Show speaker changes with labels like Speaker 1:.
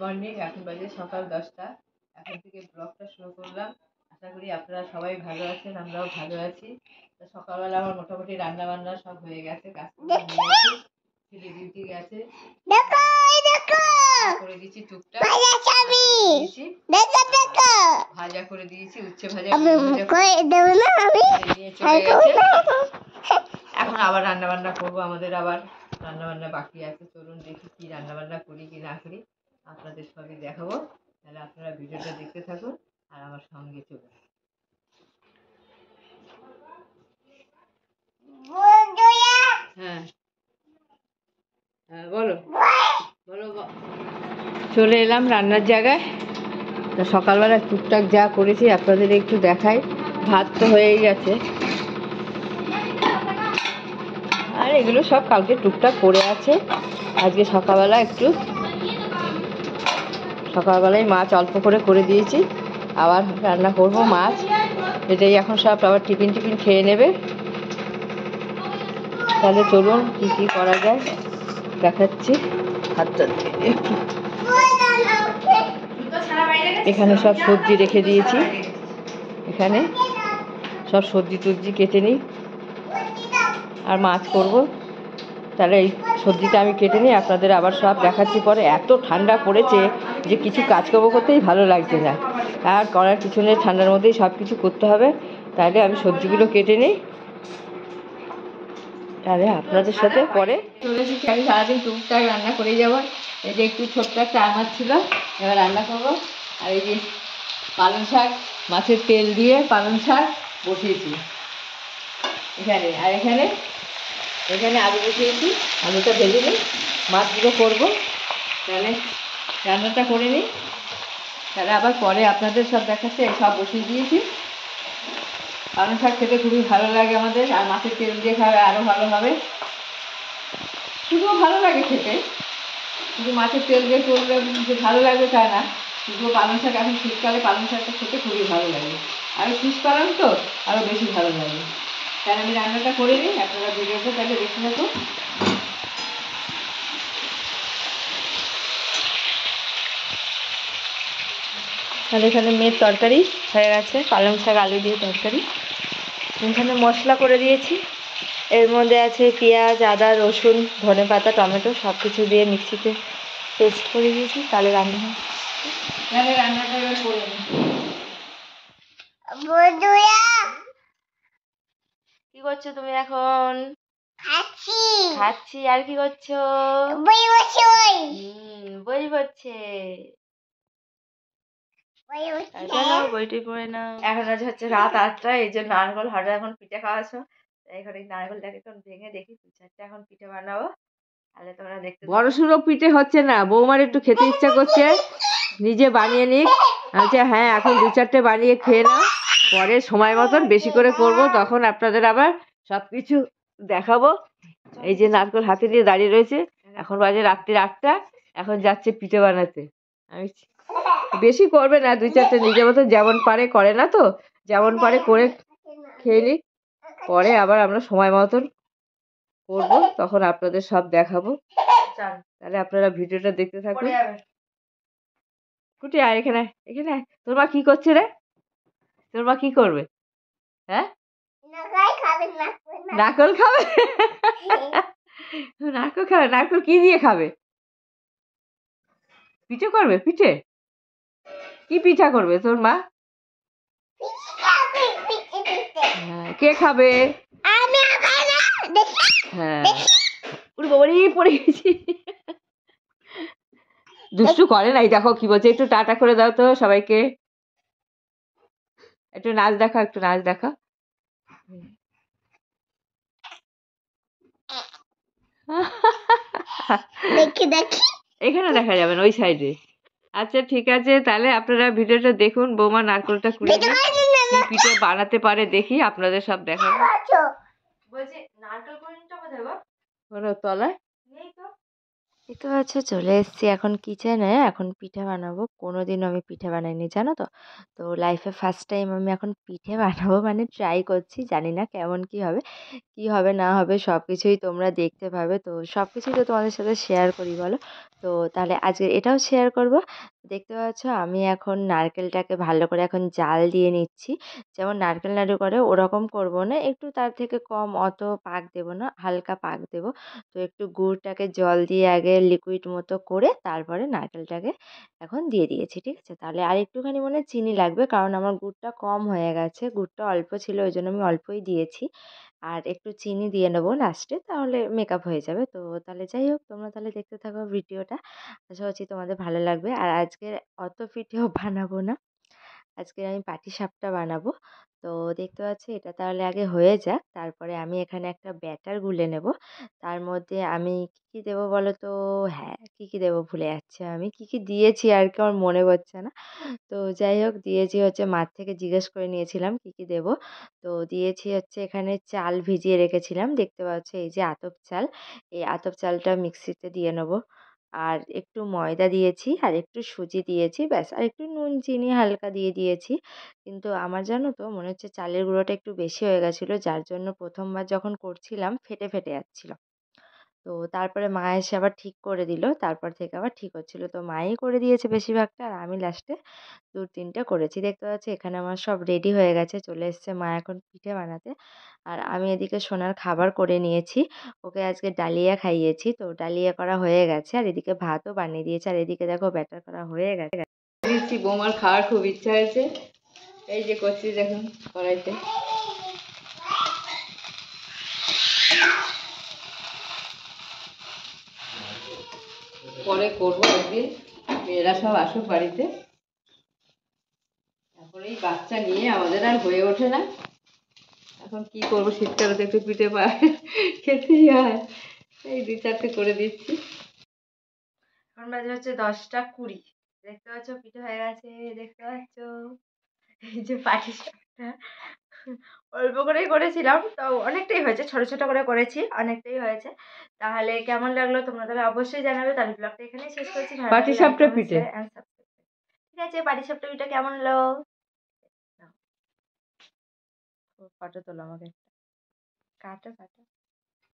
Speaker 1: Morning এখন বাজে সকাল দশটা এখন থেকে ব্লগটা শুরু করলাম আশা করি আপনারা সবাই ভালো আছেন আমরাও ভালো আছি তো সকালবেলা আমার মোটামুটি রান্না বান্না সব হয়ে গেছে কাজ ছেলে ডিউটি গেছে করে দিয়েছি টুকটাক ভাজা করে দিয়েছি উচ্ছে ভাজা এখন আবার রান্না বান্না করবো আমাদের আবার রান্না বান্না বাকি আছে চলুন দেখি কি রান্না বান্না করি কি না করি আপনাদের সবই দেখাবো তাহলে আপনারা ভিডিওটা দেখতে থাকুন আর আমার সঙ্গে চলুন হ্যাঁ হ্যাঁ বলো চলে এলাম রান্নার জায়গায় তো সকালবেলা টুকটাক যা করেছি আপনাদের একটু দেখাই ভাত তো হয়েই গেছে আর এগুলো সব কালকে টুকটাক করে আছে আজকে সকালবেলা একটু সকালবেলায় মাছ অল্প করে করে দিয়েছি আবার রান্না করব মাছ এটাই এখন সব আবার টিফিন টিফিন খেয়ে নেবে তাহলে চলুন কী কী করা যায় দেখাচ্ছি এখানে সব সবজি রেখে দিয়েছি এখানে সব সবজি টবজি কেটে নিই আর মাছ করবো তাহলে এই সবজিটা আমি কেটে নিয়ে আপনাদের আবার সব দেখাচ্ছি পরে এত ঠান্ডা পড়েছে যে কিছু কাজ কাজকর্ম করতেই ভালো লাগছে না আর করার কিছু নেই ঠান্ডার মধ্যেই সব কিছু করতে হবে তাহলে আমি সবজিগুলো কেটে নিই তাহলে আপনাদের সাথে পরে চলে এসেছি আমি সারাদিন টুকটাক রান্না করে যাবো এই যে একটু ছোট্ট একটা আমার ছিল এবার রান্না করবো আর এই যে পালং শাক মাছের তেল দিয়ে পালং শাক বসিয়েছি এখানে আর এখানে এখানে আলু বসিয়েছি আলুটা ভেজে নিই মাছগুলো করবো তাহলে রান্নাটা করে নিই তাহলে আবার পরে আপনাদের সব দেখাচ্ছে সব বসিয়ে দিয়েছি পালং শাক খেতে খুবই ভালো লাগে আমাদের আর মাছের তেল দিয়ে খাবে আরও ভালো হবে শুধুও ভালো লাগে খেতে শুধু মাছের তেল দিয়ে করলে যে ভালো লাগবে তা না শুধু পালং শাক এখন শীতকালে পালং শাকটা খেতে খুবই ভালো লাগে আর শীত পালন তো আরও বেশি ভালো লাগে তাহলে আমি রান্নাটা করে নিই আপনারা ভিডিওটা তাহলে দেখে থাকুন তাহলে এখানে মেয়ের তরকারি হয়ে গেছে পালং শাক আলু দিয়ে তরকারি এখানে মশলা করে দিয়েছি
Speaker 2: এর মধ্যে আছে পেঁয়াজ আদা রসুন ধনে পাতা টমেটো সব কিছু দিয়ে মিক্সিতে পেস্ট করে দিয়েছি তাহলে রান্না হয়
Speaker 1: রান্নাটা করে
Speaker 2: নিই করছো তুমি এখন খাচ্ছি খাচ্ছি আর কি করছো বই পড়ছে বই বই পড়ছে হ্যাঁ। বইটি পড়ে এখন আজ হচ্ছে রাত আটটা এই নারকল এখন পিঠে খাওয়াছো এখন এই নারকলটাকে ভেঙে দেখি পিঠাটা এখন পিঠে বানাবো তাহলে তোমরা দেখতে
Speaker 1: বড় সুরো পিঠে হচ্ছে না বৌমার একটু খেতে ইচ্ছা করছে নিজে বানিয়ে নিক আচ্ছা হ্যাঁ এখন দু চারটে বানিয়ে খেয়ে নাও পরে সময় মতন বেশি করে করব তখন আপনাদের আবার সব কিছু দেখাবো এই যে নারকল হাতে নিয়ে দাঁড়িয়ে রয়েছে এখন বাজে রাত্রির আটটা এখন যাচ্ছে পিঠে বানাতে আমি বেশি করবে না দুই চারটে নিজের মতো যেমন পারে করে না তো যেমন পারে করে খেয়ে নিক পরে আবার আমরা সময় মতন করবো তখন আপনাদের সব দেখাবো তাহলে আপনারা ভিডিওটা দেখতে থাকুন কুটি আয় এখানে এখানে তোর মা কি করছে রে তোর মা কি করবে হ্যাঁ নারকল খাবে নারকল খাবে হ্যাঁ। নারকল কি দিয়ে খাবে পিঠে করবে পিঠে কি পিঠা করবে তোর মা হ্যাঁ, কে খাবে হ্যাঁ দুষ্টু করে নাই দেখো কি বলছে একটু টাটা করে দাও তো সবাইকে একটু নাচ দেখা একটু নাচ দেখা দেখি দেখি এখানে দেখা যাবে ওই সাইডে আচ্ছা ঠিক আছে তাহলে আপনারা ভিডিওটা দেখুন বৌমা নারকলটা খুলে পিঠে বানাতে পারে দেখি আপনাদের সব দেখা আচ্ছা। বলছি
Speaker 2: নারকল কোথায়
Speaker 1: গো তলায় তো পাচ্ছ চলে
Speaker 2: এসেছি এখন কিচেনে এখন পিঠে বানাবো কোনো দিনও আমি পিঠে বানাইনি জানো তো তো লাইফে ফার্স্ট টাইম আমি এখন পিঠে বানাবো মানে ট্রাই করছি জানি না কেমন কি হবে কি হবে না হবে সব কিছুই তোমরা দেখতে পাবে তো সব কিছুই তো তোমাদের সাথে শেয়ার করি বলো তো তাহলে আজকে এটাও শেয়ার করব দেখতে পাচ্ছ আমি এখন নারকেলটাকে ভালো করে এখন জাল দিয়ে নিচ্ছি যেমন নারকেল নাড়ু করে ওরকম করব না একটু তার থেকে কম অত পাক দেব না হালকা পাক দেব তো একটু গুড়টাকে জল দিয়ে আগে লিকুইড মতো করে তারপরে নারকেলটাকে এখন দিয়ে দিয়েছি ঠিক আছে তাহলে আর একটুখানি মনে চিনি লাগবে কারণ আমার গুড়টা কম হয়ে গেছে গুড়টা অল্প ছিল ওই জন্য আমি অল্পই দিয়েছি আর একটু চিনি দিয়ে নেবো লাস্টে তাহলে মেকআপ হয়ে যাবে তো তাহলে যাই হোক তোমরা তাহলে দেখতে থাকো ভিডিওটা আশা করছি তোমাদের ভালো লাগবে আর আজকে অত ভিডিও বানাবো না আজকে আমি পাটি সাপটা বানাবো তো দেখতে পাচ্ছি এটা তাহলে আগে হয়ে যাক তারপরে আমি এখানে একটা ব্যাটার গুলে নেব তার মধ্যে আমি কী কী দেবো বলো তো হ্যাঁ কী কী দেবো ভুলে যাচ্ছি আমি কী কী দিয়েছি আর কি আমার মনে পড়ছে না তো যাই হোক দিয়েছি হচ্ছে মাঠ থেকে জিজ্ঞেস করে নিয়েছিলাম কী কী দেবো তো দিয়েছি হচ্ছে এখানে চাল ভিজিয়ে রেখেছিলাম দেখতে পাচ্ছি এই যে আতপ চাল এই আতপ চালটা মিক্সিতে দিয়ে নেবো আর একটু ময়দা দিয়েছি আর একটু সুজি দিয়েছি ব্যাস আর একটু নুন চিনি হালকা দিয়ে দিয়েছি কিন্তু আমার জানো তো মনে হচ্ছে চালের গুঁড়োটা একটু বেশি হয়ে গেছিলো যার জন্য প্রথমবার যখন করছিলাম ফেটে ফেটে যাচ্ছিলো তো তারপরে মা এসে আবার ঠিক করে দিল তারপর থেকে আবার ঠিক হচ্ছিলো তো মাই করে দিয়েছে বেশিরভাগটা আর আমি লাস্টে দু তিনটে করেছি দেখতে পাচ্ছি এখানে আমার সব রেডি হয়ে গেছে চলে এসছে মা এখন পিঠে বানাতে আর আমি এদিকে সোনার খাবার করে নিয়েছি ওকে আজকে ডালিয়া খাইয়েছি তো ডালিয়া করা হয়ে গেছে আর এদিকে ভাতও বানিয়ে দিয়েছে আর এদিকে দেখো ব্যাটার করা হয়ে গেছে বোমার খাওয়ার খুব ইচ্ছা হয়েছে
Speaker 1: এই যে করছি দেখুন কড়াইতে পরে করবো একদিন মেয়েরা সব আসুক বাড়িতে তারপরে এই বাচ্চা নিয়ে আমাদের আর হয়ে ওঠে না এখন কি করব শীতকালে তো একটু পিঠে পা খেতেই হয় এই দু চারটে করে দিচ্ছি
Speaker 2: এখন বাজে হচ্ছে দশটা কুড়ি দেখতে পাচ্ছ পিঠে হয়ে গেছে দেখতে পাচ্ছ এই যে পাটি সাপটা অল্প করেই করেছিলাম তো অনেকটাই হয়েছে ছোট ছোট করে করেছি অনেকটাই হয়েছে তাহলে কেমন লাগলো তোমরা তাহলে অবশ্যই জানাবে তাহলে ব্লগটা এখানেই শেষ করছি পার্টি সাপটা পিঠে ঠিক আছে পার্টি সাপটা পিঠে কেমন হলো ফটো তোলো আমাকে কাটো কাটো